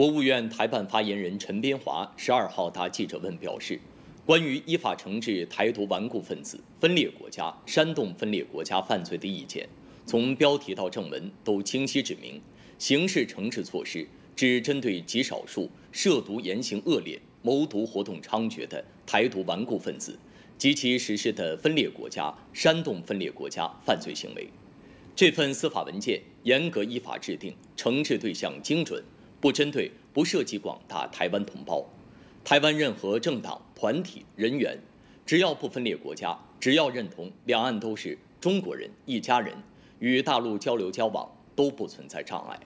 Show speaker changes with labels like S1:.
S1: 国务院台办发言人陈斌华十二号答记者问表示：“关于依法惩治台独顽固分子分裂国家、煽动分裂国家犯罪的意见，从标题到正文都清晰指明，刑事惩治措施只针对极少数涉毒言行恶劣、谋独活动猖獗的台独顽固分子及其实施的分裂国家、煽动分裂国家犯罪行为。这份司法文件严格依法制定，惩治对象精准。”不针对、不涉及广大台湾同胞，台湾任何政党、团体、人员，只要不分裂国家，只要认同两岸都是中国人、一家人，与大陆交流交往都不存在障碍。